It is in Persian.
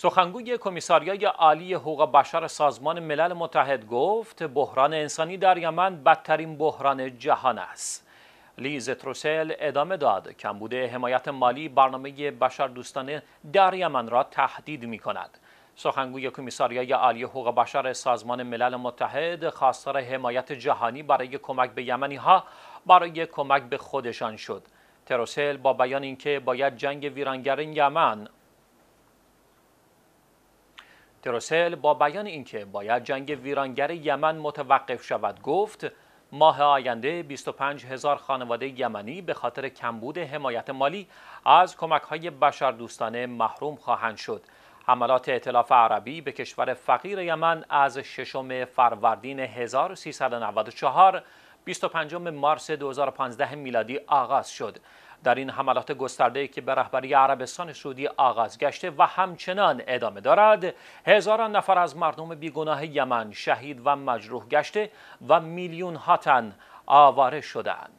سخنگوی کمیساریای عالی حقوق بشر سازمان ملل متحد گفت بحران انسانی در یمن بدترین بحران جهان است. لیز تروسل ادامه داد کمبود حمایت مالی برنامه بشر دوستانه در یمن را تهدید می کند. سخنگوی کمیساریای عالی حقوق بشر سازمان ملل متحد خواستار حمایت جهانی برای کمک به یمنی ها برای کمک به خودشان شد. تروسل با بیان اینکه باید جنگ ویرانگر یمن تروسل با بیان اینکه باید جنگ ویرانگر یمن متوقف شود گفت ماه آینده 25 هزار خانواده یمنی به خاطر کمبود حمایت مالی از کمک های بشردوستانه محروم خواهند شد. حملات اطلاف عربی به کشور فقیر یمن از ششم فروردین 1394 25 مارس 2015 میلادی آغاز شد در این حملات گسترده که به رهبری عربستان سعودی آغاز گشته و همچنان ادامه دارد هزاران نفر از مردم بیگناه یمن شهید و مجروح گشته و میلیون ها تن آواره شدند